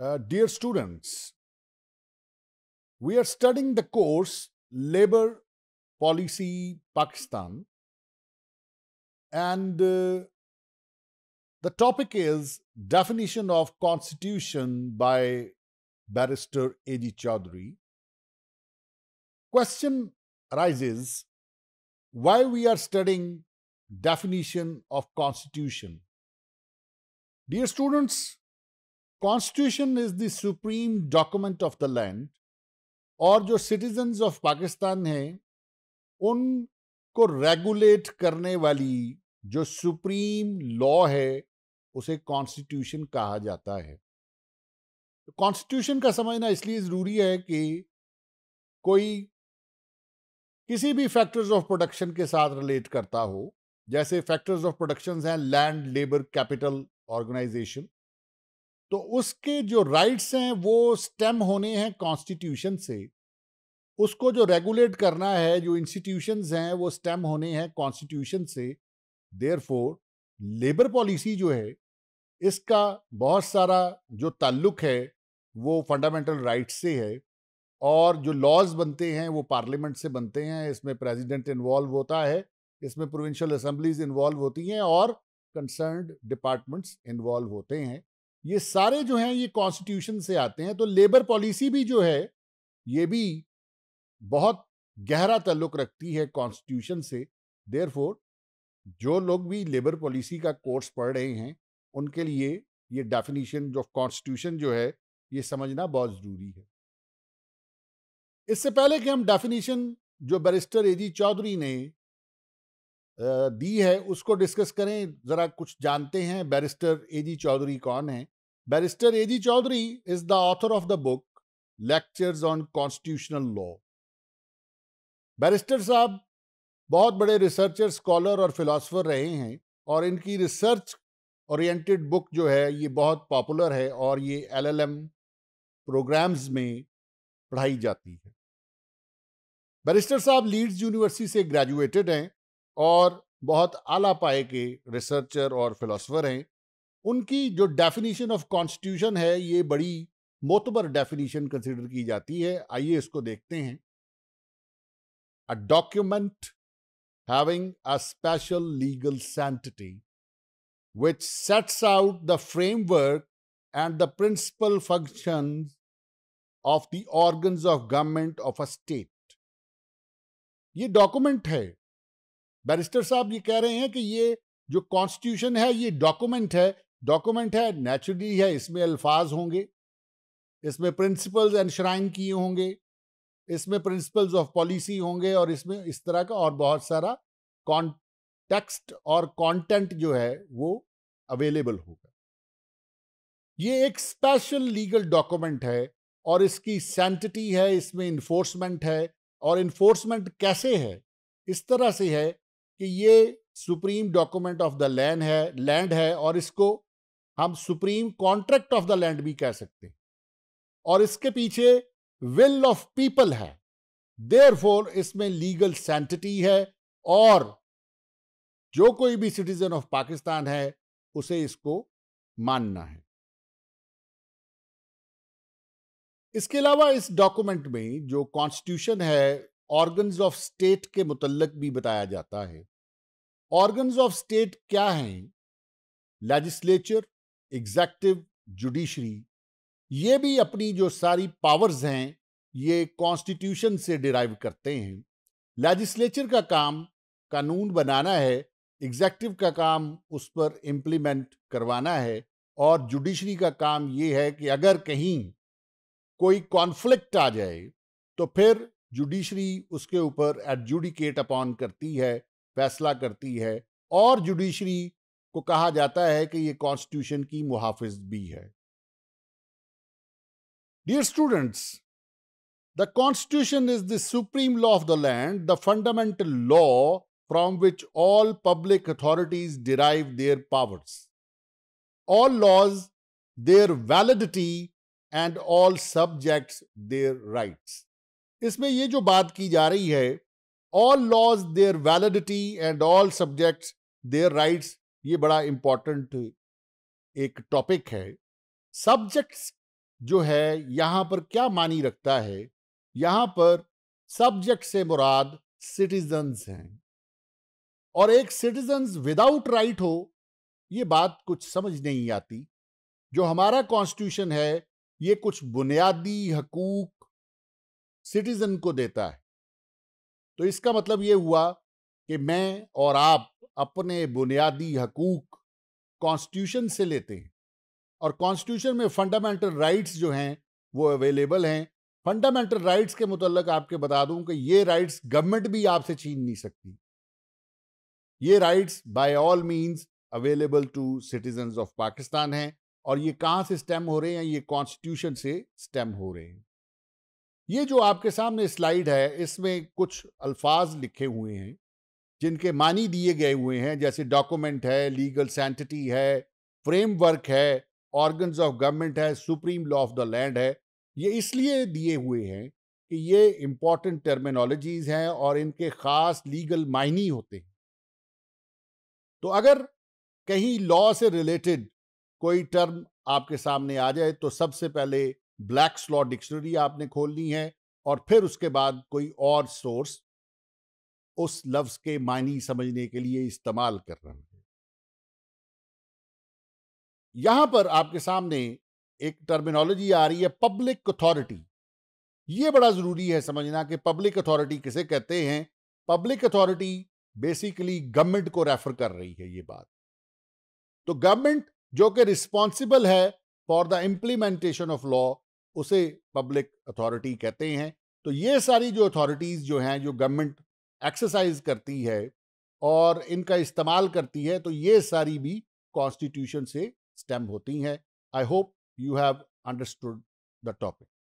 Uh, dear students, we are studying the course Labor Policy Pakistan and uh, the topic is Definition of Constitution by Barrister A.D. Chaudhary. Question arises why we are studying definition of constitution. Dear students, constitution is the supreme document of the land और जो citizen of Pakistan हैं उनको regulate करने वाली जो supreme law है उसे constitution कहा जाता है कॉन्स्टिट्यूशन तो का समझना इसलिए ज़रूरी है कि कोई किसी भी फैक्टर्स ऑफ प्रोडक्शन के साथ रिलेट करता हो जैसे फैक्टर्स ऑफ प्रोडक्शन हैं लैंड लेबर कैपिटल ऑर्गेनाइजेशन तो उसके जो राइट्स हैं वो स्टेम होने हैं कॉन्स्टिट्यूशन से उसको जो रेगुलेट करना है जो इंस्टीट्यूशंस हैं वो स्टेम होने हैं कॉन्स्टिट्यूशन से देयर लेबर पॉलिसी जो है इसका बहुत सारा जो ताल्लुक है वो फंडामेंटल राइट्स से है और जो लॉज बनते हैं वो पार्लियामेंट से बनते हैं इसमें प्रेसिडेंट इन्वॉल्व होता है इसमें प्रोविंशियल असम्बलीज इन्वॉल्व होती हैं और कंसर्नड डिपार्टमेंट्स इन्वॉल्व होते हैं ये सारे जो हैं ये कॉन्स्टिट्यूशन से आते हैं तो लेबर पॉलिसी भी जो है ये भी बहुत गहरा ताल्लुक रखती है कॉन्स्टिट्यूशन से देर जो लोग भी लेबर पॉलिसी का कोर्स पढ़ रहे हैं उनके लिए ये डेफिनेशन जो कॉन्स्टिट्यूशन जो है ये समझना बहुत ज़रूरी है इससे पहले कि हम डेफिनेशन जो बैरिस्टर ए जी चौधरी ने दी है उसको डिस्कस करें ज़रा कुछ जानते हैं बैरिस्टर ए जी चौधरी कौन है barrister A G Chaudhry is the author of the book lectures on constitutional law barrister साहब बहुत बड़े रिसर्चर स्कॉलर और फिलासफर रहे हैं और इनकी रिसर्च ओरिएंटेड बुक जो है ये बहुत पॉपुलर है और ये एलएलएम प्रोग्राम्स में पढ़ाई जाती है बैरिस्टर साहब लीड्स यूनिवर्सिटी से ग्रेजुएटेड हैं और बहुत आला पाए के रिसर्चर और फिलोसफर हैं उनकी जो डेफिनेशन ऑफ कॉन्स्टिट्यूशन है ये बड़ी मोतबर डेफिनेशन कंसिडर की जाती है आइए इसको देखते हैं a document having a special legal entity which sets out the framework and the principle function of the organ of government of a state ये डॉक्यूमेंट है बैरिस्टर साहब ये कह रहे हैं कि ये जो कॉन्स्टिट्यूशन है ये डॉक्यूमेंट है डॉक्यूमेंट है नेचुरली है इसमें अल्फाज होंगे इसमें प्रिंसिपल्स एनश्राइन किए होंगे इसमें प्रिंसिपल्स ऑफ पॉलिसी होंगे और इसमें इस तरह का और बहुत सारा कॉन्टेक्स्ट और कंटेंट जो है वो अवेलेबल होगा ये एक स्पेशल लीगल डॉक्यूमेंट है और इसकी सेंटिटी है इसमें इन्फोर्समेंट है और इन्फोर्समेंट कैसे है इस तरह से है कि ये supreme document of the land है लैंड है और इसको हम supreme contract of the land भी कह सकते और इसके पीछे विल ऑफ पीपल है देर फोर इसमें लीगल सेंटिटी है और जो कोई भी सिटीजन ऑफ पाकिस्तान है उसे इसको मानना है इसके अलावा इस डॉक्यूमेंट में जो कॉन्स्टिट्यूशन है ऑर्गन्स ऑफ स्टेट के मुतलक भी बताया जाता है ऑर्गन्स ऑफ स्टेट क्या हैं लेजिस्लेचर एग्जैक्टिव जुडिशरी ये भी अपनी जो सारी पावर्स हैं ये कॉन्स्टिट्यूशन से डिराइव करते हैं लेजिस्लेचर का काम कानून बनाना है एग्जैक्टिव का काम उस पर इम्प्लीमेंट करवाना है और जुडिशरी का काम ये है कि अगर कहीं कोई कॉन्फ्लिक्ट आ जाए तो फिर जुडिशरी उसके ऊपर एडजुडिकेट अपॉन करती है फैसला करती है और जुडिशरी को कहा जाता है कि ये कॉन्स्टिट्यूशन की मुहाफिज भी है dear students the constitution is the supreme law of the land the fundamental law from which all public authorities derive their powers all laws their validity and all subjects their rights इसमें ये जो बात की जा रही है all laws their validity and all subjects their rights ये बड़ा इंपॉर्टेंट एक टॉपिक है सब्जेक्ट्स जो है यहां पर क्या मानी रखता है यहां पर सब्जेक्ट से मुराद सिटीजन्स हैं और एक सिटीजन्स विदाउट राइट हो ये बात कुछ समझ नहीं आती जो हमारा कॉन्स्टिट्यूशन है ये कुछ बुनियादी हकूक सिटीजन को देता है तो इसका मतलब ये हुआ कि मैं और आप अपने बुनियादी हकूक कॉन्स्टिट्यूशन से लेते हैं और कॉन्स्टिट्यूशन में फंडामेंटल राइट्स जो हैं वो अवेलेबल हैं फंडामेंटल राइट्स के मुतलक आपके बता दूं कि ये राइट्स गवर्नमेंट भी आपसे छीन नहीं सकती ये rights by all means available to citizen of Pakistan हैं और ये कहाँ से स्टेम हो रहे हैं ये कॉन्स्टिट्यूशन से स्टेम हो रहे हैं ये जो आपके सामने स्लाइड है इसमें कुछ अल्फाज लिखे हुए हैं जिनके मानी दिए गए हुए हैं जैसे डॉक्यूमेंट है लीगल सेंटिटी है फ्रेमवर्क है ऑर्गन्स ऑफ गवर्नमेंट है supreme law of the land है ये इसलिए दिए हुए हैं कि ये इम्पॉर्टेंट टर्मिनोलॉजीज हैं और इनके ख़ास लीगल मायनी होते हैं तो अगर कहीं लॉ से रिलेटेड कोई टर्म आपके सामने आ जाए तो सबसे पहले ब्लैक स्लॉ डिक्शनरी आपने खोलनी है और फिर उसके बाद कोई और सोर्स उस लफ्ज के मायने समझने के लिए इस्तेमाल कर रहा है यहां पर आपके सामने एक टर्मिनोलॉजी आ रही है पब्लिक अथॉरिटी ये बड़ा जरूरी है समझना कि पब्लिक अथॉरिटी किसे कहते हैं पब्लिक अथॉरिटी बेसिकली गवर्नमेंट को रेफर कर रही है ये बात तो गवर्नमेंट जो कि रिस्पॉन्सिबल है for the implementation of law उसे पब्लिक अथॉरिटी कहते हैं तो ये सारी जो अथॉरिटीज़ जो हैं जो गवर्नमेंट एक्सरसाइज करती है और इनका इस्तेमाल करती है तो ये सारी भी कॉन्स्टिट्यूशन से स्टेम होती हैं I hope you have understood the topic